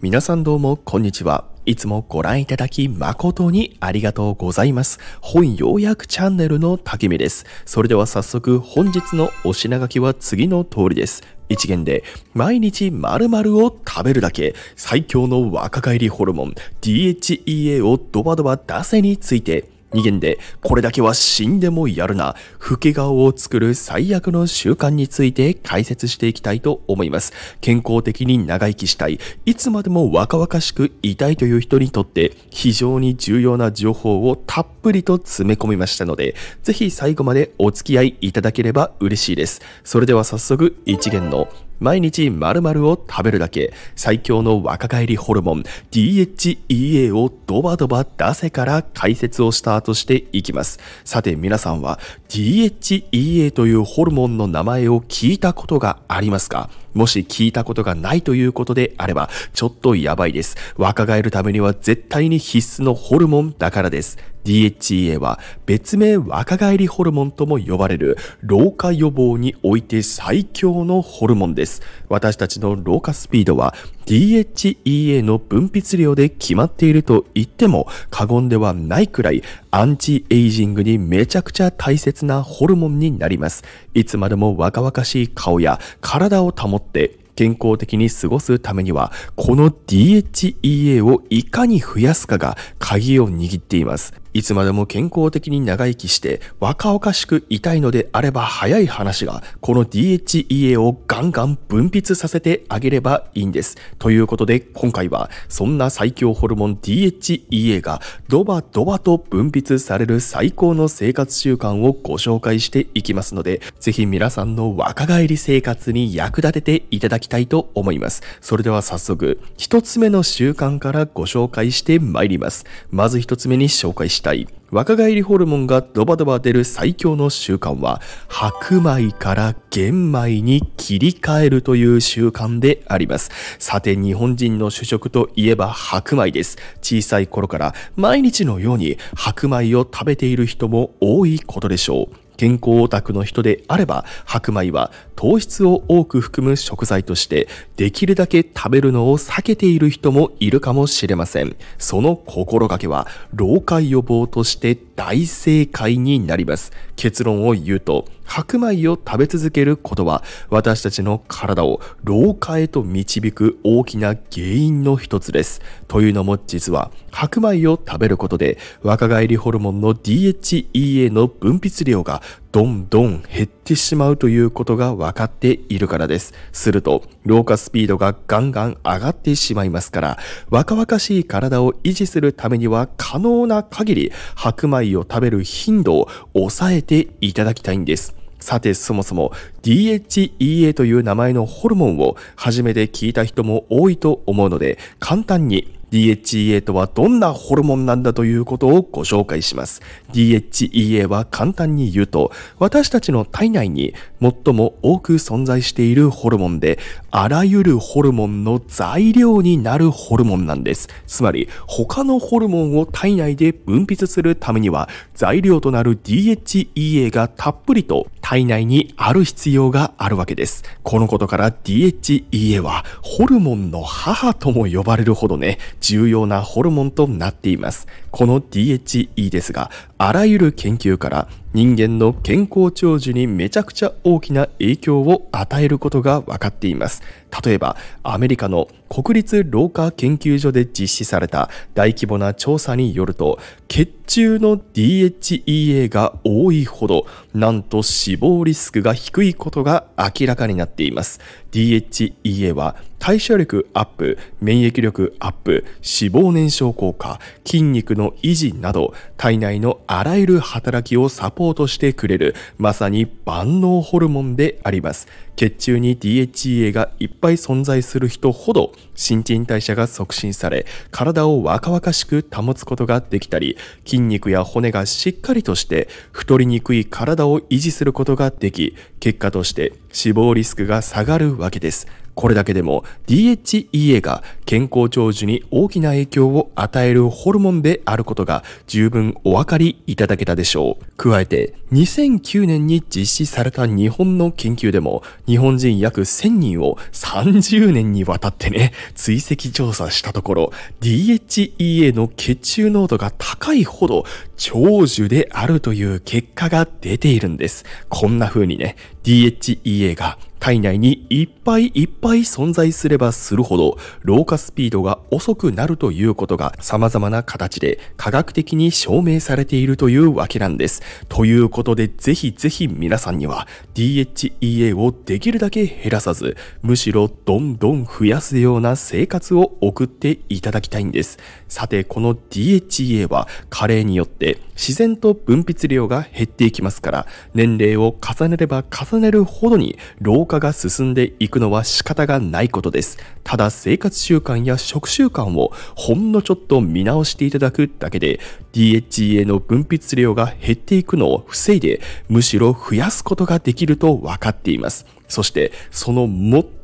皆さんどうも、こんにちは。いつもご覧いただき誠にありがとうございます。本要約チャンネルの竹見です。それでは早速本日のお品書きは次の通りです。一元で毎日〇〇を食べるだけ最強の若返りホルモン DHEA をドバドバ出せについて2げで、これだけは死んでもやるな、老け顔を作る最悪の習慣について解説していきたいと思います。健康的に長生きしたい、いつまでも若々しくいたいという人にとって非常に重要な情報をたっぷりと詰め込みましたので、ぜひ最後までお付き合いいただければ嬉しいです。それでは早速、1元の毎日〇〇を食べるだけ最強の若返りホルモン DHEA をドバドバ出せから解説をスタートしていきますさて皆さんは DHEA というホルモンの名前を聞いたことがありますかもし聞いたことがないということであれば、ちょっとやばいです。若返るためには絶対に必須のホルモンだからです。DHEA は別名若返りホルモンとも呼ばれる老化予防において最強のホルモンです。私たちの老化スピードは DHEA の分泌量で決まっていると言っても過言ではないくらいアンチエイジングにめちゃくちゃ大切なホルモンになります。いつまでも若々しい顔や体を保って健康的に過ごすためには、この DHEA をいかに増やすかが鍵を握っています。いつまでも健康的に長生きして若々しくいたいのであれば早い話が、この DHEA をガンガン分泌させてあげればいいんです。ということで今回はそんな最強ホルモン DHEA がドバドバと分泌される最高の生活習慣をご紹介していきますので、ぜひ皆さんの若返り生活に役立てていただきたいと思います。それでは早速、一つ目の習慣からご紹介してまいります。まず一つ目に紹介したい若返りホルモンがドバドバ出る最強の習慣は白米から玄米に切り替えるという習慣でありますさて日本人の主食といえば白米です小さい頃から毎日のように白米を食べている人も多いことでしょう健康オタクの人であれば、白米は糖質を多く含む食材として、できるだけ食べるのを避けている人もいるかもしれません。その心がけは、老化予防として大正解になります。結論を言うと、白米を食べ続けることは私たちの体を老化へと導く大きな原因の一つです。というのも実は白米を食べることで若返りホルモンの DHEA の分泌量がどんどん減ってしまうということが分かっているからです。すると、老化スピードがガンガン上がってしまいますから、若々しい体を維持するためには可能な限り白米を食べる頻度を抑えていただきたいんです。さてそもそも DHEA という名前のホルモンを初めて聞いた人も多いと思うので簡単に DHEA とはどんなホルモンなんだということをご紹介します。DHEA は簡単に言うと、私たちの体内に最も多く存在しているホルモンで、あらゆるホルモンの材料になるホルモンなんです。つまり、他のホルモンを体内で分泌するためには、材料となる DHEA がたっぷりと体内にある必要があるわけです。このことから DHEA はホルモンの母とも呼ばれるほどね、重要なホルモンとなっています。この DHE ですが、あらゆる研究から人間の健康長寿にめちゃくちゃ大きな影響を与えることが分かっています。例えば、アメリカの国立老化研究所で実施された大規模な調査によると、血中の DHEA が多いほど、なんと死亡リスクが低いことが明らかになっています。DHEA は代謝力アップ、免疫力アップ、脂肪燃焼効果、筋肉の維持など、体内のあらゆる働きをサポートしてくれる、まさに万能ホルモンであります。血中に DHEA がいっぱい存在する人ほど、新陳代謝が促進され、体を若々しく保つことができたり、筋肉や骨がしっかりとして、太りにくい体を維持することができ、結果として死亡リスクが下がるわけです。これだけでも DHEA が健康長寿に大きな影響を与えるホルモンであることが十分お分かりいただけたでしょう。加えて2009年に実施された日本の研究でも日本人約1000人を30年にわたってね、追跡調査したところ DHEA の血中濃度が高いほど長寿であるという結果が出ているんです。こんな風にね、DHEA が体内にいっぱいいっぱい存在すればするほど、老化スピードが遅くなるということが様々な形で科学的に証明されているというわけなんです。ということで、ぜひぜひ皆さんには DHEA をできるだけ減らさず、むしろどんどん増やすような生活を送っていただきたいんです。さて、この DHEA は加齢によって自然と分泌量が減っていきますから、年齢を重ねれば重ねるほどに老化化が進んでいくのは仕方がないことです。ただ生活習慣や食習慣をほんのちょっと見直していただくだけで DHA の分泌量が減っていくのを防いで、むしろ増やすことができると分かっています。そしてその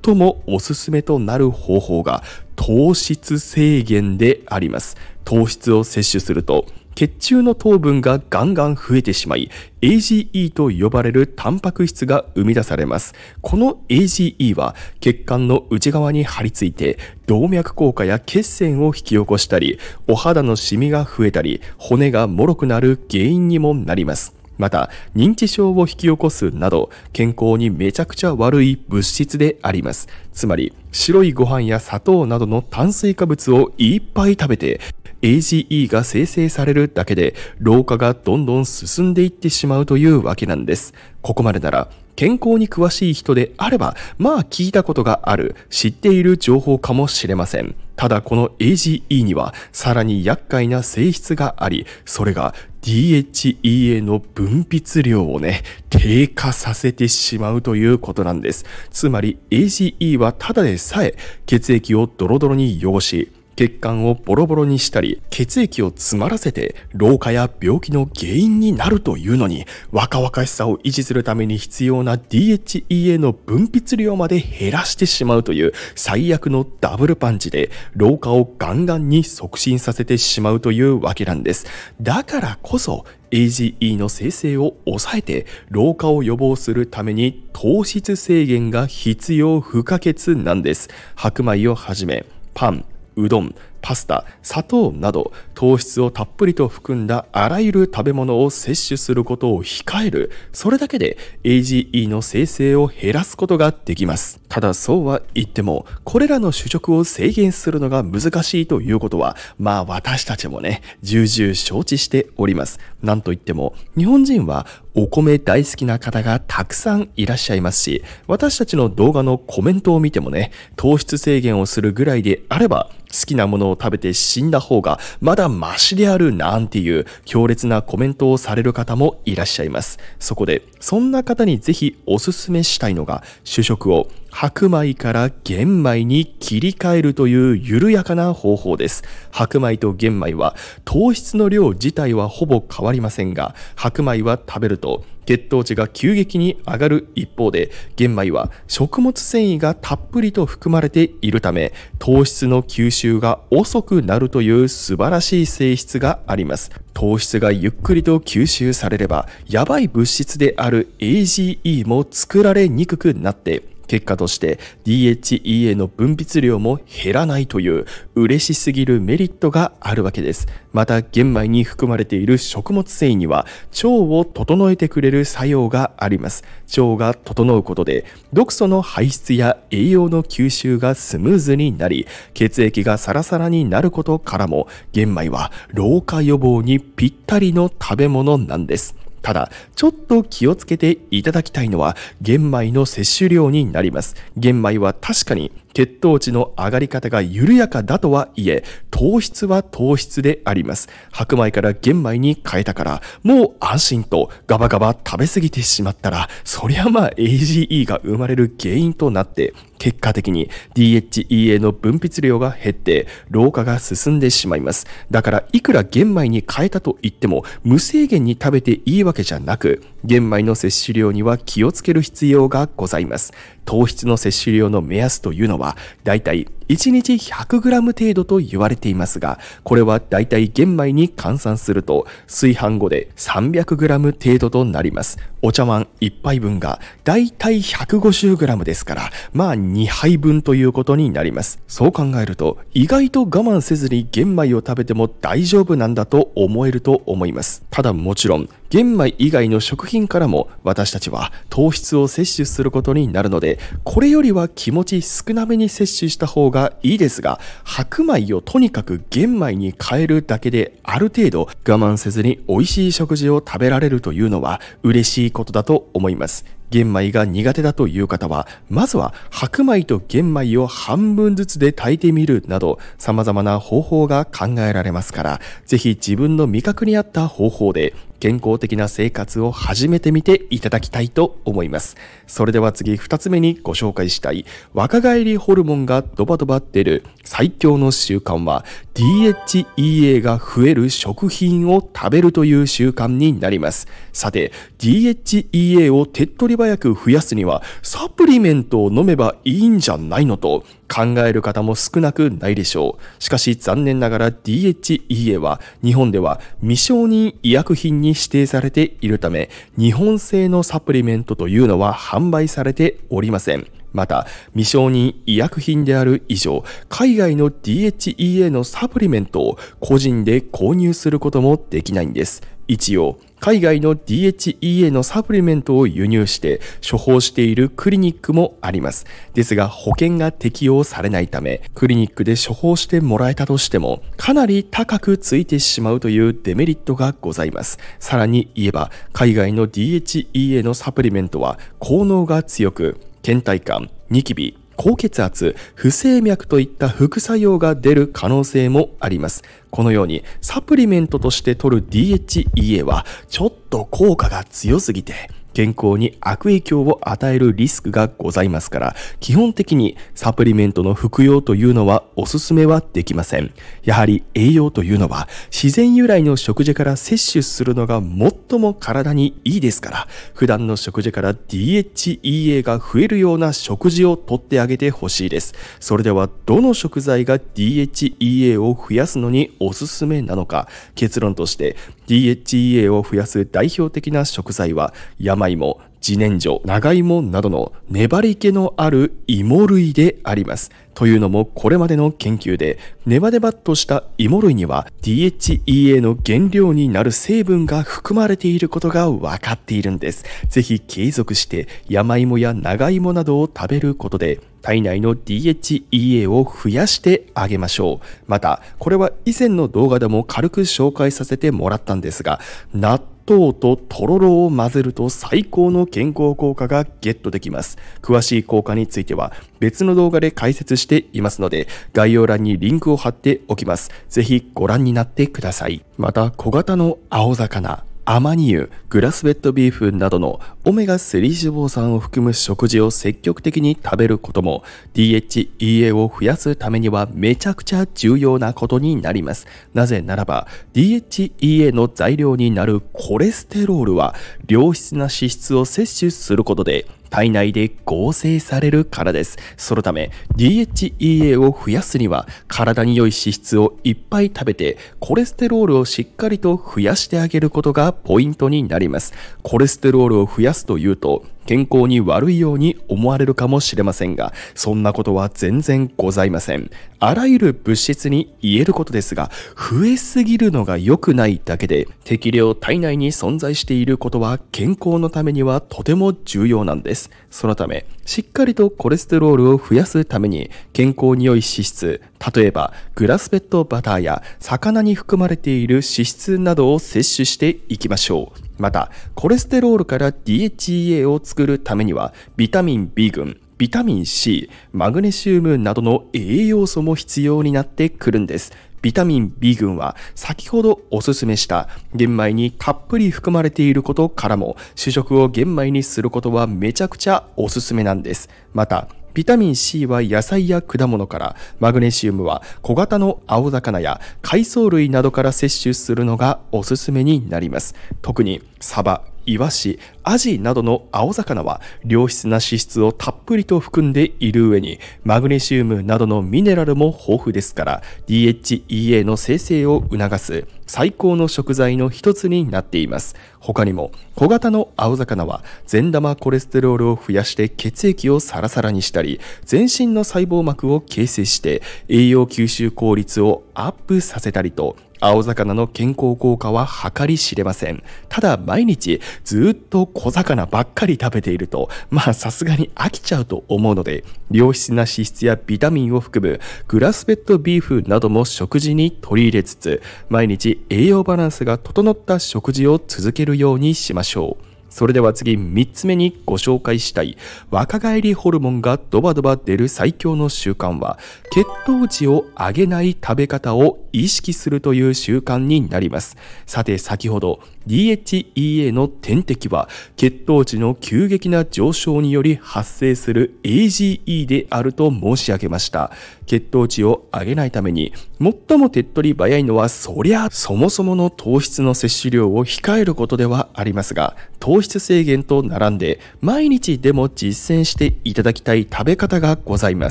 最もおすすめとなる方法が糖質制限であります。糖質を摂取すると血中の糖分がガンガン増えてしまい、AGE と呼ばれるタンパク質が生み出されます。この AGE は血管の内側に張り付いて、動脈硬化や血栓を引き起こしたり、お肌のシミが増えたり、骨が脆くなる原因にもなります。また、認知症を引き起こすなど、健康にめちゃくちゃ悪い物質であります。つまり、白いご飯や砂糖などの炭水化物をいっぱい食べて、AGE が生成されるだけで老化がどんどん進んでいってしまうというわけなんです。ここまでなら健康に詳しい人であれば、まあ聞いたことがある、知っている情報かもしれません。ただこの AGE にはさらに厄介な性質があり、それが DHEA の分泌量をね、低下させてしまうということなんです。つまり AGE はただでさえ血液をドロドロに汚し、血管をボロボロにしたり、血液を詰まらせて老化や病気の原因になるというのに、若々しさを維持するために必要な DHEA の分泌量まで減らしてしまうという最悪のダブルパンチで、老化をガンガンに促進させてしまうというわけなんです。だからこそ、AGE の生成を抑えて老化を予防するために糖質制限が必要不可欠なんです。白米をはじめ、パン、うどんパスタ砂糖など糖質をたっぷりと含んだあらゆる食べ物を摂取することを控えるそれだけで AGE の生成を減らすことができますただそうは言ってもこれらの主食を制限するのが難しいということはまあ私たちもね重々承知しておりますなんといっても日本人はお米大好きな方がたくさんいらっしゃいますし私たちの動画のコメントを見てもね糖質制限をするぐらいであれば好きなものを食べて死んだ方がまだマシであるなんていう強烈なコメントをされる方もいらっしゃいます。そこで、そんな方にぜひおすすめしたいのが、主食を白米から玄米に切り替えるという緩やかな方法です。白米と玄米は糖質の量自体はほぼ変わりませんが、白米は食べると血糖値が急激に上がる一方で、玄米は食物繊維がたっぷりと含まれているため、糖質の吸収が遅くなるという素晴らしい性質があります。糖質がゆっくりと吸収されれば、やばい物質である AGE も作られにくくなって、結果として DHEA の分泌量も減らないという嬉しすぎるメリットがあるわけです。また玄米に含まれている食物繊維には腸を整えてくれる作用があります。腸が整うことで毒素の排出や栄養の吸収がスムーズになり血液がサラサラになることからも玄米は老化予防にぴったりの食べ物なんです。ただ、ちょっと気をつけていただきたいのは、玄米の摂取量になります。玄米は確かに血糖値の上がり方が緩やかだとはいえ、糖質は糖質であります。白米から玄米に変えたから、もう安心とガバガバ食べ過ぎてしまったら、そりゃまあ AGE が生まれる原因となって結果的に DHEA の分泌量が減って老化が進んでしまいます。だからいくら玄米に変えたと言っても無制限に食べていいわけじゃなく、玄米の摂取量には気をつける必要がございます。糖質の摂取量の目安というのは、だいたい1日 100g 程度と言われていますが、これはだいたい玄米に換算すると、炊飯後で 300g 程度となります。お茶碗1杯分がだいたい 150g ですから、まあ2杯分ということになります。そう考えると、意外と我慢せずに玄米を食べても大丈夫なんだと思えると思います。ただもちろん、玄米以外の食品からも私たちは糖質を摂取することになるので、これよりは気持ち少なめに摂取した方がいいですが、白米をとにかく玄米に変えるだけである程度我慢せずに美味しい食事を食べられるというのは嬉しいことだと思います。玄米が苦手だという方は、まずは白米と玄米を半分ずつで炊いてみるなど、様々な方法が考えられますから、ぜひ自分の味覚に合った方法で健康的な生活を始めてみていただきたいと思います。それでは次2つ目にご紹介したい若返りホルモンがドバドバ出る最強の習慣は DHEA が増える食品を食べるという習慣になります。さて、DHEA を手っ取り早く増やすにはサプリメントを飲めばいいんじゃないのと考える方も少なくないでしょう。しかし残念ながら DHEA は日本では未承認医薬品に指定されているため、日本製のサプリメントというのは販売されておりません。また、未承認医薬品である以上、海外の DHEA のサプリメントを個人で購入することもできないんです。一応、海外の DHEA のサプリメントを輸入して処方しているクリニックもあります。ですが保険が適用されないため、クリニックで処方してもらえたとしても、かなり高くついてしまうというデメリットがございます。さらに言えば、海外の DHEA のサプリメントは効能が強く、倦怠感、ニキビ、高血圧、不整脈といった副作用が出る可能性もあります。このようにサプリメントとして摂る DHEA はちょっと効果が強すぎて健康に悪影響を与えるリスクがございますから、基本的にサプリメントの服用というのはおすすめはできません。やはり栄養というのは自然由来の食事から摂取するのが最も体にいいですから、普段の食事から DHEA が増えるような食事をとってあげてほしいです。それではどの食材が DHEA を増やすのにおすすめなのか、結論として DHEA を増やす代表的な食材は山山芋、自然薯、長芋などの粘り気のある芋類であります。というのもこれまでの研究でネバネバっとした芋類には DHEA の原料になる成分が含まれていることが分かっているんです。ぜひ継続して山芋や長芋などを食べることで体内の DHEA を増やしてあげましょう。また、これは以前の動画でも軽く紹介させてもらったんですが、納糖ととろろを混ぜると最高の健康効果がゲットできます。詳しい効果については別の動画で解説していますので、概要欄にリンクを貼っておきます。ぜひご覧になってください。また、小型の青魚、アマニ油、グラスベッドビーフなどのオメガ3脂肪酸を含む食事を積極的に食べることも DHEA を増やすためにはめちゃくちゃ重要なことになります。なぜならば DHEA の材料になるコレステロールは良質な脂質を摂取することで体内で合成されるからです。そのため DHEA を増やすには体に良い脂質をいっぱい食べてコレステロールをしっかりと増やしてあげることがポイントになります。コレステロールを増やすというと健康に悪いように思われるかもしれませんが、そんなことは全然ございません。あらゆる物質に言えることですが、増えすぎるのが良くないだけで、適量体内に存在していることは健康のためにはとても重要なんです。そのため、しっかりとコレステロールを増やすために、健康に良い脂質、例えばグラスペットバターや魚に含まれている脂質などを摂取していきましょう。また、コレステロールから DHEA を作るためには、ビタミン B 群、ビタミン C、マグネシウムなどの栄養素も必要になってくるんです。ビタミン B 群は先ほどおすすめした玄米にたっぷり含まれていることからも主食を玄米にすることはめちゃくちゃおすすめなんです。またビタミン C は野菜や果物から、マグネシウムは小型の青魚や海藻類などから摂取するのがおすすめになります。特にサバ、イワシ、アジなどの青魚は良質な脂質をたっぷりと含んでいる上に、マグネシウムなどのミネラルも豊富ですから、DHEA の生成を促す最高の食材の一つになっています。他にも、小型の青魚は善玉コレステロールを増やして血液をサラサラにしたり、全身の細胞膜を形成して栄養吸収効率をアップさせたりと、青魚の健康効果は計り知れません。ただ毎日ずっと小魚ばっかり食べていると、まあさすがに飽きちゃうと思うので、良質な脂質やビタミンを含むグラスフェッドビーフなども食事に取り入れつつ、毎日栄養バランスが整った食事を続けるようにしましょう。それでは次3つ目にご紹介したい若返りホルモンがドバドバ出る最強の習慣は血糖値を上げない食べ方を意識するという習慣になりますさて先ほど DHEA の点滴は血糖値の急激な上昇により発生する AGE であると申し上げました血糖値を上げないために、最も手っ取り早いのは、そりゃ、そもそもの糖質の摂取量を控えることではありますが、糖質制限と並んで、毎日でも実践していただきたい食べ方がございま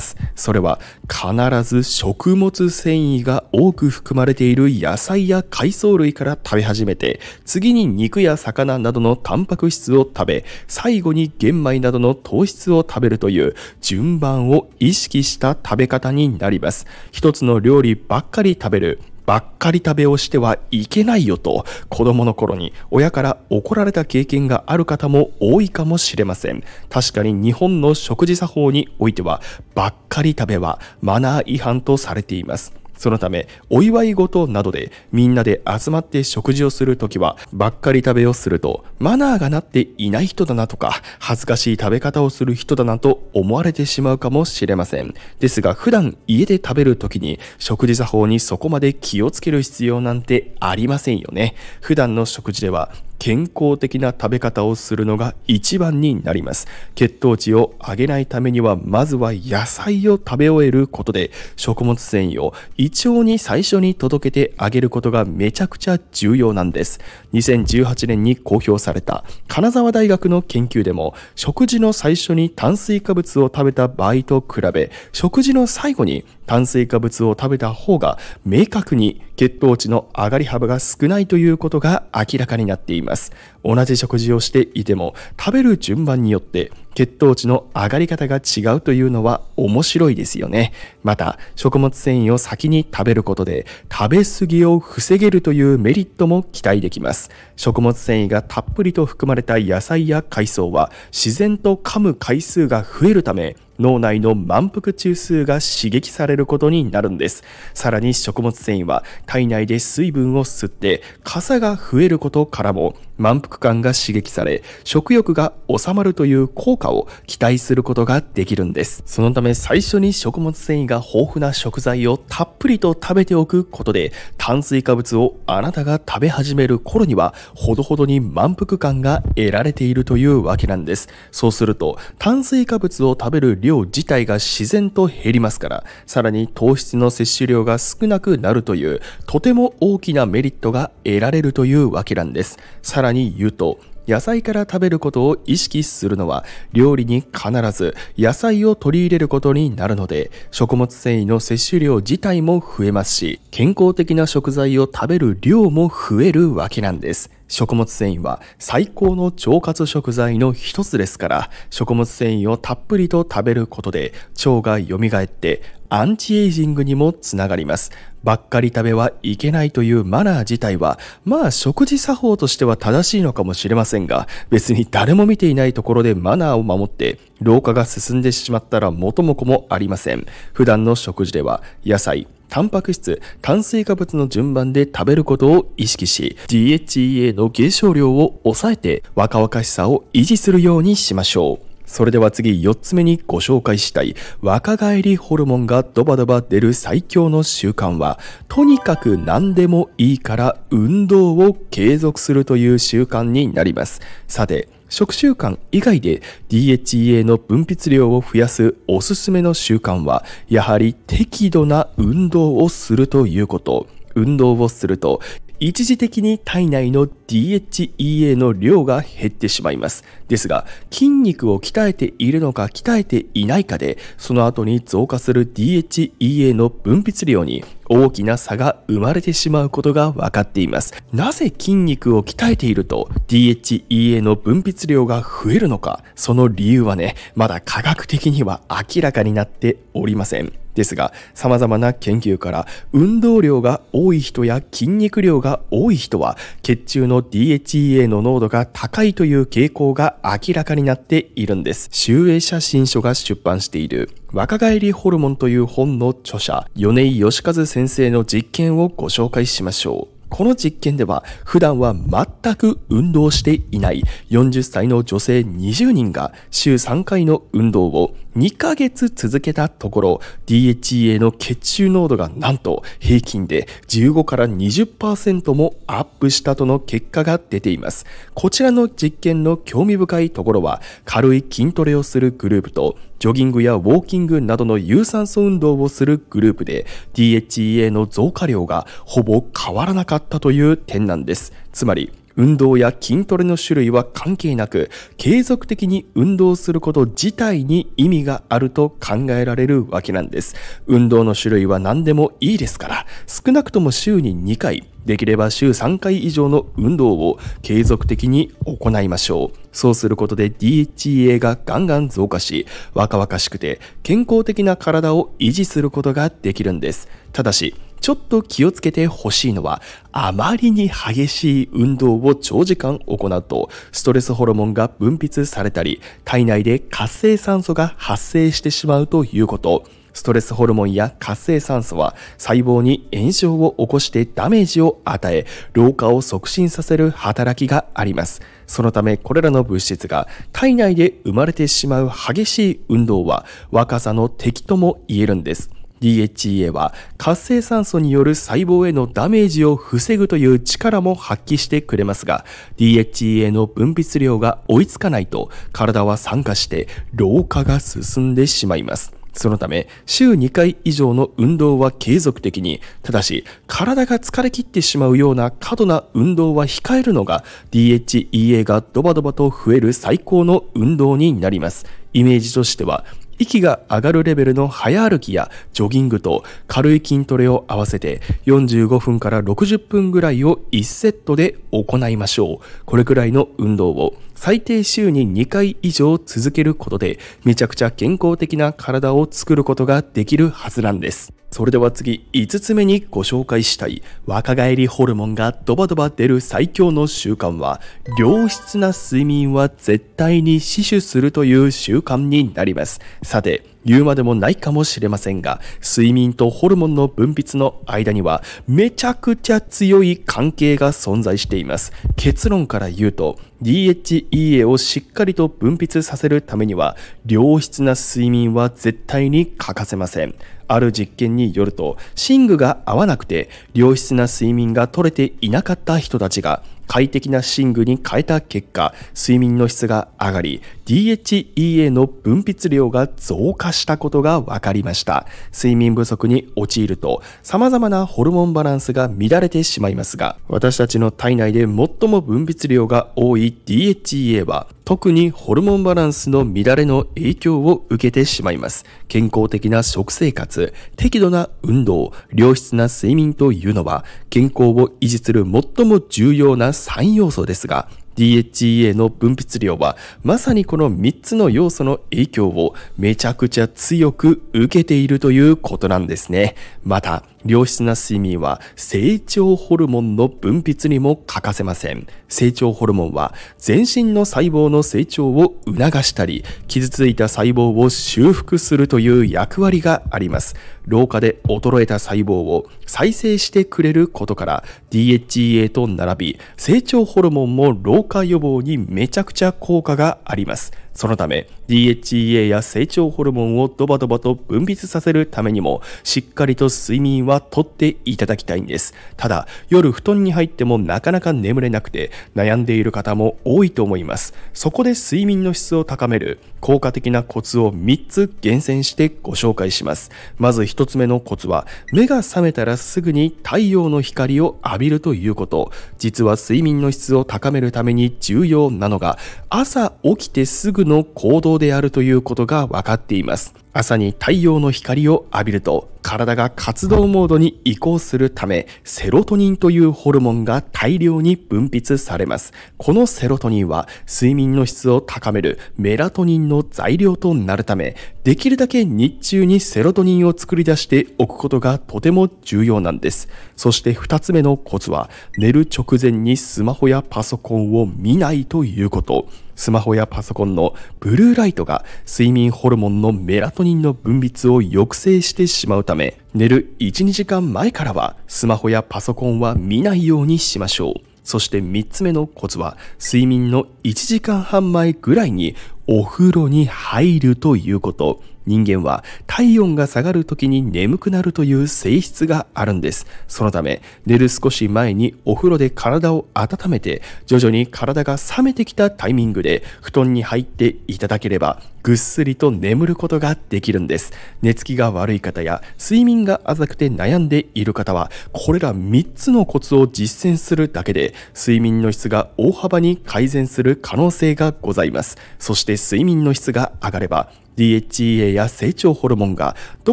す。それは、必ず食物繊維が多く含まれている野菜や海藻類から食べ始めて、次に肉や魚などのタンパク質を食べ、最後に玄米などの糖質を食べるという順番を意識した食べ方にになります。一つの料理ばっかり食べる。ばっかり食べをしてはいけないよと子供の頃に親から怒られた経験がある方も多いかもしれません確かに日本の食事作法においてはばっかり食べはマナー違反とされていますそのため、お祝い事などでみんなで集まって食事をするときは、ばっかり食べをすると、マナーがなっていない人だなとか、恥ずかしい食べ方をする人だなと思われてしまうかもしれません。ですが、普段家で食べるときに、食事作法にそこまで気をつける必要なんてありませんよね。普段の食事では、健康的な食べ方をするのが一番になります。血糖値を上げないためには、まずは野菜を食べ終えることで、食物繊維を胃腸に最初に届けてあげることがめちゃくちゃ重要なんです。2018年に公表された金沢大学の研究でも、食事の最初に炭水化物を食べた場合と比べ、食事の最後に炭水化物を食べた方が明確に血糖値の上がり幅が少ないということが明らかになっています同じ食事をしていても食べる順番によって血糖値の上がり方が違うというのは面白いですよねまた食物繊維を先に食べることで食べ過ぎを防げるというメリットも期待できます食物繊維がたっぷりと含まれた野菜や海藻は自然と噛む回数が増えるため脳内の満腹中枢が刺激されることになるんですさらに食物繊維は体内で水分を吸って傘が増えることからも満腹感が刺激され食欲が収まるという効果を期待することができるんですそのため最初に食物繊維が豊富な食材をたっぷりと食べておくことで炭水化物をあなたが食べ始める頃にはほどほどに満腹感が得られているというわけなんですそうすると炭水化物を食べる量自体が自然と減りますから、さらに糖質の摂取量が少なくなるという、とても大きなメリットが得られるというわけなんです。さらに言うと、野菜から食べることを意識するのは料理に必ず野菜を取り入れることになるので食物繊維の摂取量自体も増えますし健康的な食材を食べる量も増えるわけなんです食物繊維は最高の腸活食材の一つですから食物繊維をたっぷりと食べることで腸がよみがえってアンチエイジングにもつながりますばっかり食べはいけないというマナー自体は、まあ食事作法としては正しいのかもしれませんが、別に誰も見ていないところでマナーを守って、老化が進んでしまったら元も子もありません。普段の食事では、野菜、タンパク質、炭水化物の順番で食べることを意識し、DHEA の減少量を抑えて若々しさを維持するようにしましょう。それでは次4つ目にご紹介したい若返りホルモンがドバドバ出る最強の習慣はとにかく何でもいいから運動を継続するという習慣になりますさて食習慣以外で DHEA の分泌量を増やすおすすめの習慣はやはり適度な運動をするということ運動をすると一時的に体内の DHEA の量が減ってしまいます。ですが、筋肉を鍛えているのか鍛えていないかで、その後に増加する DHEA の分泌量に大きな差が生まれてしまうことが分かっています。なぜ筋肉を鍛えていると DHEA の分泌量が増えるのか、その理由はね、まだ科学的には明らかになっておりません。ですが、様々な研究から、運動量が多い人や筋肉量が多い人は、血中の DHEA の濃度が高いという傾向が明らかになっているんです。集英写真書が出版している、若返りホルモンという本の著者、米井義和先生の実験をご紹介しましょう。この実験では、普段は全く運動していない40歳の女性20人が週3回の運動を2ヶ月続けたところ、DHEA の血中濃度がなんと平均で15から20%もアップしたとの結果が出ています。こちらの実験の興味深いところは、軽い筋トレをするグループと、ジョギングやウォーキングなどの有酸素運動をするグループで、DHEA の増加量がほぼ変わらなかったったという点なんです。つまり、運動や筋トレの種類は関係なく、継続的に運動すること自体に意味があると考えられるわけなんです。運動の種類は何でもいいですから、少なくとも週に2回、できれば週3回以上の運動を継続的に行いましょう。そうすることで DHA がガンガン増加し、若々しくて健康的な体を維持することができるんです。ただし、ちょっと気をつけてほしいのは、あまりに激しい運動を長時間行うと、ストレスホルモンが分泌されたり、体内で活性酸素が発生してしまうということ。ストレスホルモンや活性酸素は細胞に炎症を起こしてダメージを与え、老化を促進させる働きがあります。そのためこれらの物質が体内で生まれてしまう激しい運動は若さの敵とも言えるんです。DHEA は活性酸素による細胞へのダメージを防ぐという力も発揮してくれますが DHEA の分泌量が追いつかないと体は酸化して老化が進んでしまいますそのため週2回以上の運動は継続的にただし体が疲れ切ってしまうような過度な運動は控えるのが DHEA がドバドバと増える最高の運動になりますイメージとしては息が上がるレベルの早歩きやジョギングと軽い筋トレを合わせて45分から60分ぐらいを1セットで行いましょう。これくらいの運動を最低週に2回以上続けることで、めちゃくちゃ健康的な体を作ることができるはずなんです。それでは次、5つ目にご紹介したい、若返りホルモンがドバドバ出る最強の習慣は、良質な睡眠は絶対に死守するという習慣になります。さて、言うまでもないかもしれませんが、睡眠とホルモンの分泌の間にはめちゃくちゃ強い関係が存在しています。結論から言うと、DHEA をしっかりと分泌させるためには、良質な睡眠は絶対に欠かせません。ある実験によると、寝具が合わなくて良質な睡眠が取れていなかった人たちが、快適な寝具に変えた結果、睡眠の質が上がり、DHEA の分泌量が増加したことが分かりました。睡眠不足に陥ると、様々なホルモンバランスが乱れてしまいますが、私たちの体内で最も分泌量が多い DHEA は、特にホルモンバランスの乱れの影響を受けてしまいます。健康的な食生活、適度な運動、良質な睡眠というのは、健康を維持する最も重要な3要素ですが、DHEA の分泌量はまさにこの3つの要素の影響をめちゃくちゃ強く受けているということなんですね。また良質な睡眠は成長ホルモンの分泌にも欠かせません。成長ホルモンは全身の細胞の成長を促したり、傷ついた細胞を修復するという役割があります。老化で衰えた細胞を再生してくれることから DHEA と並び、成長ホルモンも老化予防にめちゃくちゃ効果があります。そのため DHEA や成長ホルモンをドバドバと分泌させるためにもしっかりと睡眠はとっていただきたいんです。ただ夜布団に入ってもなかなか眠れなくて悩んでいる方も多いと思います。そこで睡眠の質を高める効果的なコツを3つ厳選してご紹介します。まず1つ目のコツは目が覚めたらすぐに太陽の光を浴びるということ。実は睡眠の質を高めるために重要なのが朝起きてすぐの行動であるということが分かっています。朝に太陽の光を浴びると体が活動モードに移行するためセロトニンというホルモンが大量に分泌されます。このセロトニンは睡眠の質を高めるメラトニンの材料となるためできるだけ日中にセロトニンを作り出しておくことがとても重要なんです。そして2つ目のコツは寝る直前にスマホやパソコンを見ないということ。スマホやパソコンのブルーライトが睡眠ホルモンのメラトニンの分泌を抑制してしまうため、寝る1、2時間前からはスマホやパソコンは見ないようにしましょう。そして3つ目のコツは、睡眠の1時間半前ぐらいにお風呂に入るということ。人間は体温が下がる時に眠くなるという性質があるんです。そのため、寝る少し前にお風呂で体を温めて、徐々に体が冷めてきたタイミングで布団に入っていただければ、ぐっすりと眠ることができるんです寝つきが悪い方や睡眠が浅くて悩んでいる方はこれら3つのコツを実践するだけで睡眠の質が大幅に改善する可能性がございますそして睡眠の質が上がれば DHEA や成長ホルモンがド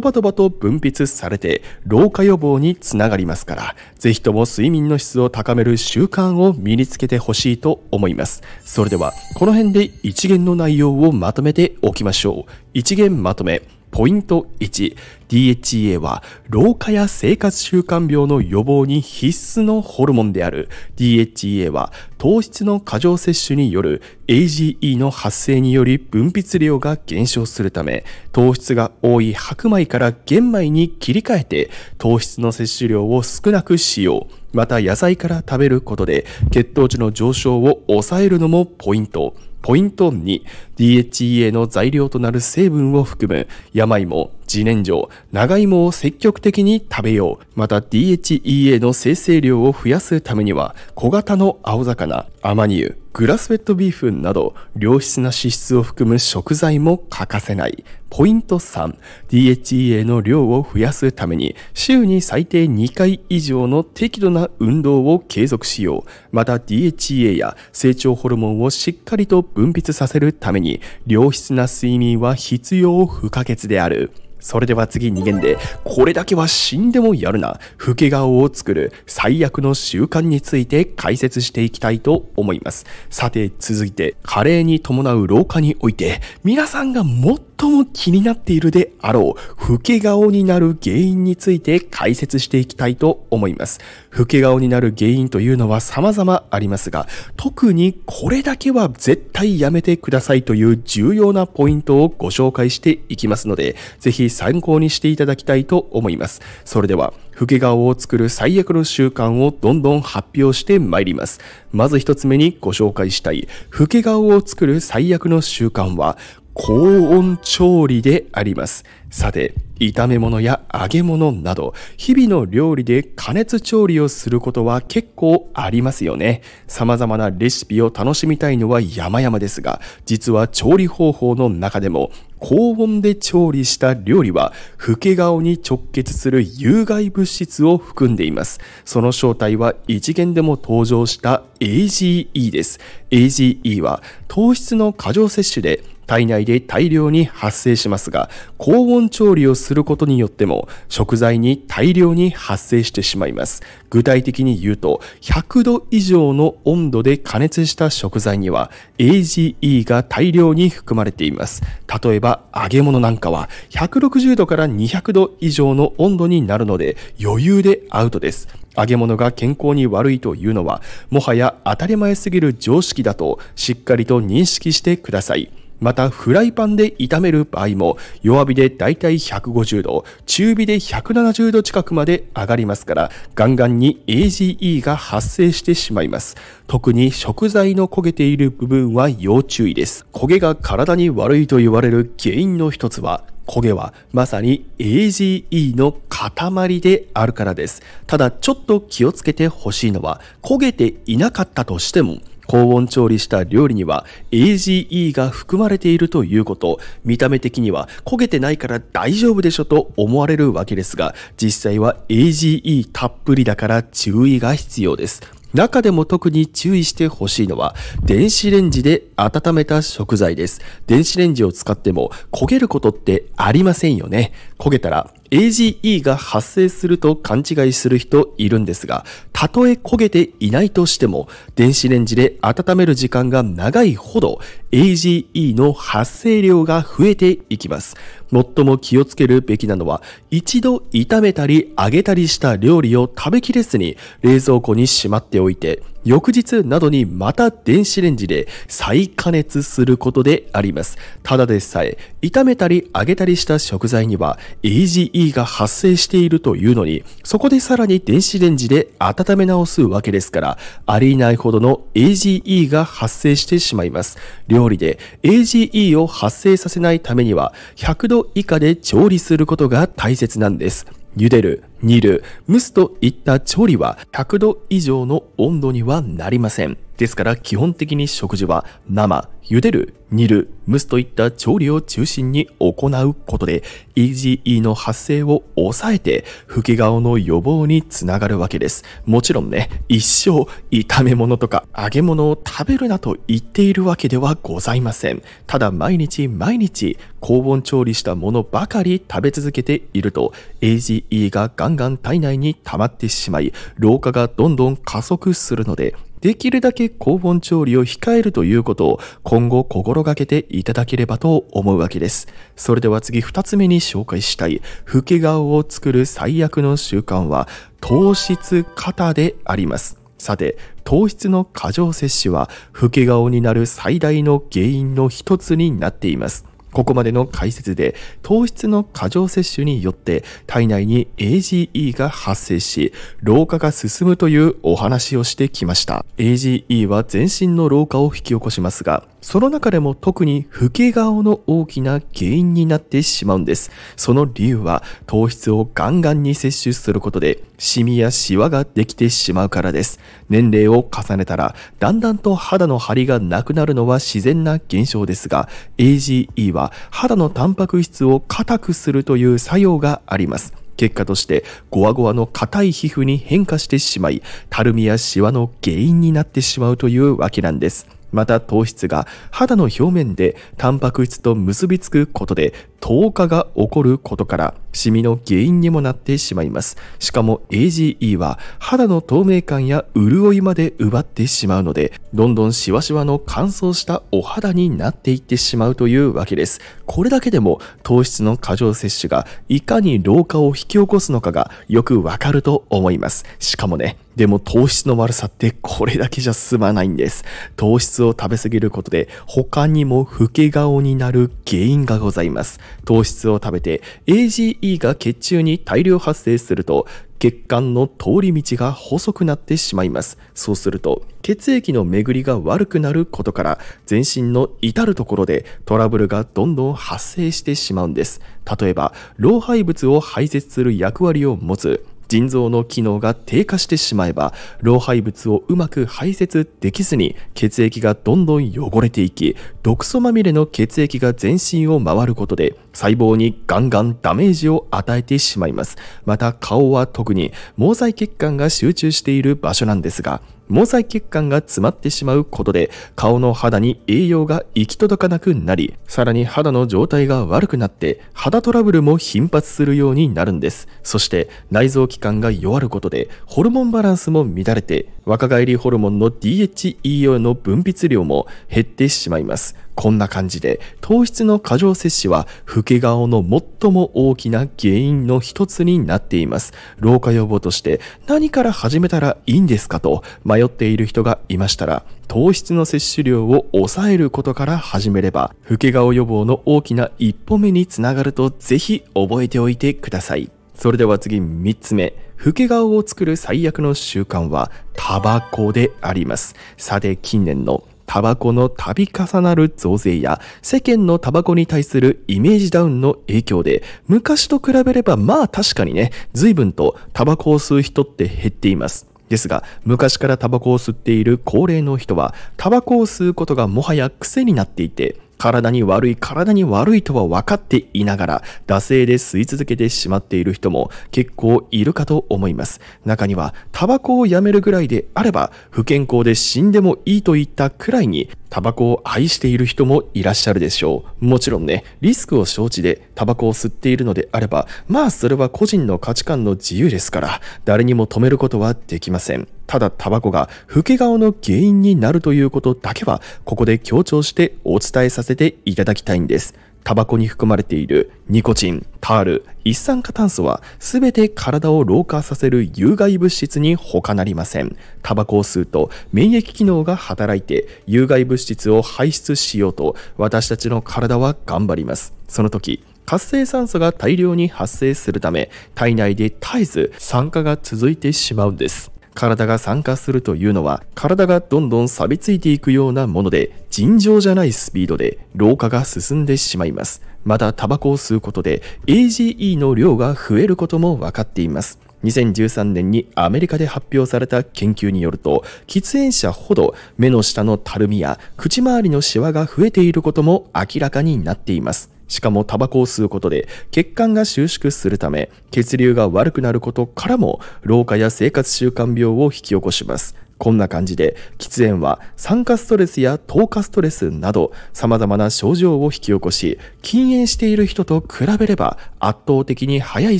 バドバと分泌されて老化予防につながりますから、ぜひとも睡眠の質を高める習慣を身につけてほしいと思います。それでは、この辺で一元の内容をまとめておきましょう。一元まとめ。ポイント 1DHEA は老化や生活習慣病の予防に必須のホルモンである DHEA は糖質の過剰摂取による AGE の発生により分泌量が減少するため糖質が多い白米から玄米に切り替えて糖質の摂取量を少なくしようまた野菜から食べることで血糖値の上昇を抑えるのもポイントポイント2、DHEA の材料となる成分を含む山芋、自然薯、長芋を積極的に食べよう。また DHEA の生成量を増やすためには小型の青魚、アマニ油、グラスフェットビーフンなど良質な脂質を含む食材も欠かせない。ポイント 3DHEA の量を増やすために週に最低2回以上の適度な運動を継続しよう。また DHEA や成長ホルモンをしっかりと分泌させるためにに良質な睡眠は必要不可欠である。それでは次2限で、これだけは死んでもやるな、老け顔を作る最悪の習慣について解説していきたいと思います。さて、続いて、加齢に伴う老化において、皆さんがもっと最も気になっているであろう、老け顔になる原因について解説していきたいと思います。老け顔になる原因というのは様々ありますが、特にこれだけは絶対やめてくださいという重要なポイントをご紹介していきますので、ぜひ参考にしていただきたいと思います。それでは、老け顔を作る最悪の習慣をどんどん発表してまいります。まず一つ目にご紹介したい、老け顔を作る最悪の習慣は、高温調理であります。さて、炒め物や揚げ物など、日々の料理で加熱調理をすることは結構ありますよね。様々なレシピを楽しみたいのは山々ですが、実は調理方法の中でも、高温で調理した料理は、老け顔に直結する有害物質を含んでいます。その正体は一元でも登場した AGE です。AGE は糖質の過剰摂取で体内で大量に発生しますが、高温調理をすることによっても食材に大量に発生してしまいます。具体的に言うと、100度以上の温度で加熱した食材には AGE が大量に含まれています。例えば揚げ物なんかは160度から200度以上の温度になるので余裕でアウトです。揚げ物が健康に悪いというのはもはや当たり前すぎる常識だとしっかりと認識してください。またフライパンで炒める場合も弱火でだいたい150度、中火で170度近くまで上がりますから、ガンガンに AGE が発生してしまいます。特に食材の焦げている部分は要注意です。焦げが体に悪いと言われる原因の一つは、焦げはまさに AGE の塊であるからです。ただちょっと気をつけてほしいのは、焦げていなかったとしても、高温調理した料理には AGE が含まれているということ、見た目的には焦げてないから大丈夫でしょと思われるわけですが、実際は AGE たっぷりだから注意が必要です。中でも特に注意してほしいのは、電子レンジで温めた食材です。電子レンジを使っても焦げることってありませんよね。焦げたら AGE が発生すると勘違いする人いるんですが、たとえ焦げていないとしても、電子レンジで温める時間が長いほど AGE の発生量が増えていきます。最も気をつけるべきなのは、一度炒めたり揚げたりした料理を食べきれずに冷蔵庫にしまっておいて、翌日などにまた電子レンジで再加熱することであります。ただでさえ、炒めたり揚げたりした食材には AGE が発生しているというのに、そこでさらに電子レンジで温め直すわけですから、ありえないほどの AGE が発生してしまいます。料理で AGE を発生させないためには、100度以下で調理することが大切なんです。茹でる、煮る、蒸すといった調理は100度以上の温度にはなりません。ですから基本的に食事は生、茹でる、煮る、蒸すといった調理を中心に行うことで EGE の発生を抑えて吹き顔の予防につながるわけです。もちろんね、一生炒め物とか揚げ物を食べるなと言っているわけではございません。ただ毎日毎日高温調理したものばかり食べ続けていると AGE がガンガン体内に溜まってしまい老化がどんどん加速するのでできるだけ高温調理を控えるということを今後心がけていただければと思うわけです。それでは次2つ目に紹介したい、老け顔を作る最悪の習慣は、糖質過多であります。さて、糖質の過剰摂取は、老け顔になる最大の原因の一つになっています。ここまでの解説で糖質の過剰摂取によって体内に AGE が発生し老化が進むというお話をしてきました AGE は全身の老化を引き起こしますがその中でも特に老け顔の大きな原因になってしまうんです。その理由は糖質をガンガンに摂取することでシミやシワができてしまうからです。年齢を重ねたらだんだんと肌の張りがなくなるのは自然な現象ですが AGE は肌のタンパク質を硬くするという作用があります。結果としてゴワゴワの硬い皮膚に変化してしまいたるみやシワの原因になってしまうというわけなんです。また糖質が肌の表面でタンパク質と結びつくことで糖化が起こることからシミの原因にもなってしまいます。しかも AGE は肌の透明感や潤いまで奪ってしまうので、どんどんシワシワの乾燥したお肌になっていってしまうというわけです。これだけでも糖質の過剰摂取がいかに老化を引き起こすのかがよくわかると思います。しかもね、でも糖質の悪さってこれだけじゃ済まないんです。糖質を食べ過ぎることで他にも老け顔になる原因がございます。糖質を食べて AGE e が血中に大量発生すると血管の通り道が細くなってしまいますそうすると血液の巡りが悪くなることから全身の至る所でトラブルがどんどん発生してしまうんです例えば老廃物を排泄する役割を持つ腎臓の機能が低下してしまえば老廃物をうまく排泄できずに血液がどんどん汚れていき毒素まみれの血液が全身を回ることで細胞にガンガンダメージを与えてしまいます。また顔は特に毛細血管が集中している場所なんですが、毛細血管が詰まってしまうことで顔の肌に栄養が行き届かなくなりさらに肌の状態が悪くなって肌トラブルも頻発するようになるんですそして内臓器官が弱ることでホルモンバランスも乱れて若返りホルモンの d h e o の分泌量も減ってしまいます。こんな感じで糖質の過剰摂取は老け顔の最も大きな原因の一つになっています。老化予防として何から始めたらいいんですかと迷っている人がいましたら糖質の摂取量を抑えることから始めれば老け顔予防の大きな一歩目につながるとぜひ覚えておいてください。それでは次3つ目。老け顔を作る最悪の習慣はタバコであります。さて近年のタバコの度重なる増税や世間のタバコに対するイメージダウンの影響で昔と比べればまあ確かにね、随分とタバコを吸う人って減っています。ですが、昔からタバコを吸っている高齢の人は、タバコを吸うことがもはや癖になっていて、体に悪い、体に悪いとは分かっていながら、惰性で吸い続けてしまっている人も結構いるかと思います。中には、タバコをやめるぐらいであれば、不健康で死んでもいいといったくらいに、タバコを愛している人もいらっしゃるでしょう。もちろんね、リスクを承知でタバコを吸っているのであれば、まあそれは個人の価値観の自由ですから、誰にも止めることはできません。ただタバコが老け顔の原因になるということだけはここで強調してお伝えさせていただきたいんです。タバコに含まれているニコチン、タール、一酸化炭素は全て体を老化させる有害物質に他なりません。タバコを吸うと免疫機能が働いて有害物質を排出しようと私たちの体は頑張ります。その時、活性酸素が大量に発生するため体内で絶えず酸化が続いてしまうんです。体が酸化するというのは体がどんどん錆びついていくようなもので尋常じゃないスピードで老化が進んでしまいます。またタバコを吸うことで AGE の量が増えることも分かっています。2013年にアメリカで発表された研究によると喫煙者ほど目の下のたるみや口周りのシワが増えていることも明らかになっていますしかもタバコを吸うことで血管が収縮するため血流が悪くなることからも老化や生活習慣病を引き起こしますこんな感じで喫煙は酸化ストレスや糖化ストレスなど様々な症状を引き起こし禁煙している人と比べれば圧倒的に速い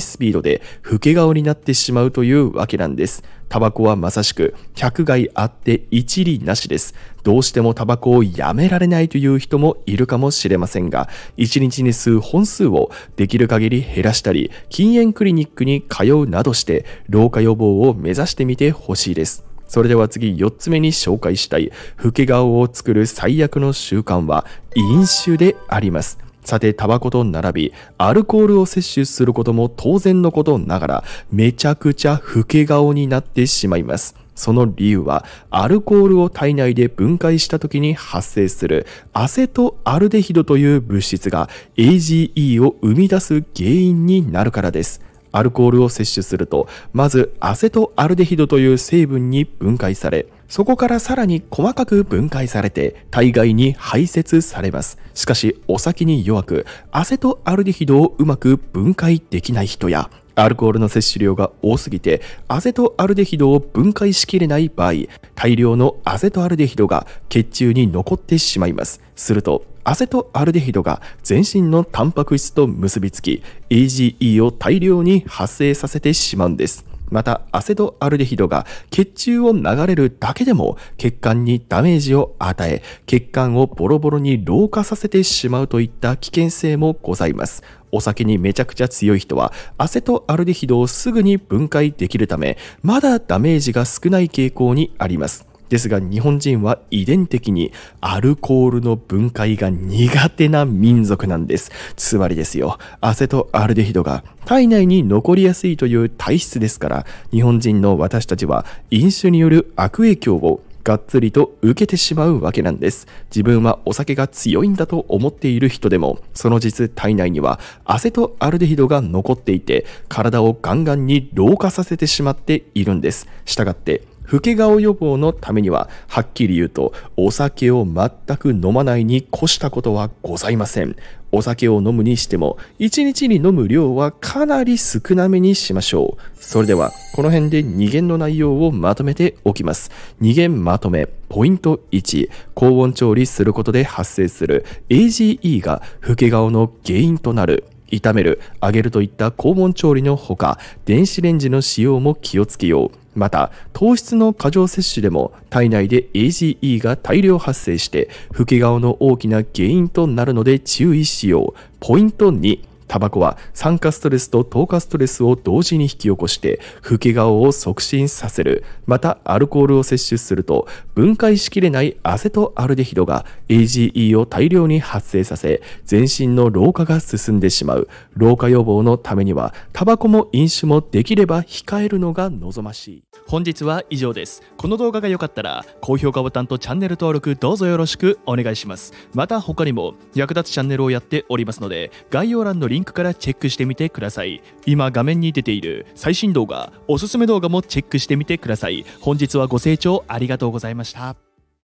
スピードで老け顔になってしまうというわけなんですタバコはまさしく百害あって一理なしですどうしてもタバコをやめられないという人もいるかもしれませんが、1日に吸う本数をできる限り減らしたり、禁煙クリニックに通うなどして、老化予防を目指してみてほしいです。それでは次4つ目に紹介したい老け顔を作る最悪の習慣は飲酒であります。さて、タバコと並び、アルコールを摂取することも当然のことながら、めちゃくちゃ老け顔になってしまいます。その理由は、アルコールを体内で分解した時に発生するアセトアルデヒドという物質が AGE を生み出す原因になるからです。アルコールを摂取すると、まずアセトアルデヒドという成分に分解され、そこからさらに細かく分解されて、体外に排泄されます。しかし、お酒に弱く、アセトアルデヒドをうまく分解できない人や、アルコールの摂取量が多すぎて、アセトアルデヒドを分解しきれない場合、大量のアセトアルデヒドが血中に残ってしまいます。すると、アセトアルデヒドが全身のタンパク質と結びつき AGE を大量に発生させてしまうんですまたアセトアルデヒドが血中を流れるだけでも血管にダメージを与え血管をボロボロに老化させてしまうといった危険性もございますお酒にめちゃくちゃ強い人はアセトアルデヒドをすぐに分解できるためまだダメージが少ない傾向にありますですが日本人は遺伝的にアルコールの分解が苦手な民族なんです。つまりですよ、アセトアルデヒドが体内に残りやすいという体質ですから、日本人の私たちは飲酒による悪影響をがっつりと受けてしまうわけなんです。自分はお酒が強いんだと思っている人でも、その実体内にはアセトアルデヒドが残っていて、体をガンガンに老化させてしまっているんです。したがって、老け顔予防のためには、はっきり言うと、お酒を全く飲まないに越したことはございません。お酒を飲むにしても、1日に飲む量はかなり少なめにしましょう。それでは、この辺で2限の内容をまとめておきます。2限まとめ。ポイント1、高温調理することで発生する AGE が老け顔の原因となる。炒める、揚げるといった高温調理のほか、電子レンジの使用も気をつけよう。また糖質の過剰摂取でも体内で AGE が大量発生して老け顔の大きな原因となるので注意しようポイント2タバコは酸化ストレスと糖化ストレスを同時に引き起こして吹き顔を促進させるまたアルコールを摂取すると分解しきれないアセトアルデヒドが AGE を大量に発生させ全身の老化が進んでしまう老化予防のためにはタバコも飲酒もできれば控えるのが望ましい本日は以上ですこの動画が良かったら高評価ボタンとチャンネル登録どうぞよろしくお願いしますまた他にも役立つチャンネルをやっておりますので概要欄のリンクンクからチェックしてみてください今画面に出ている最新動画おすすめ動画もチェックしてみてください本日はご清聴ありがとうございました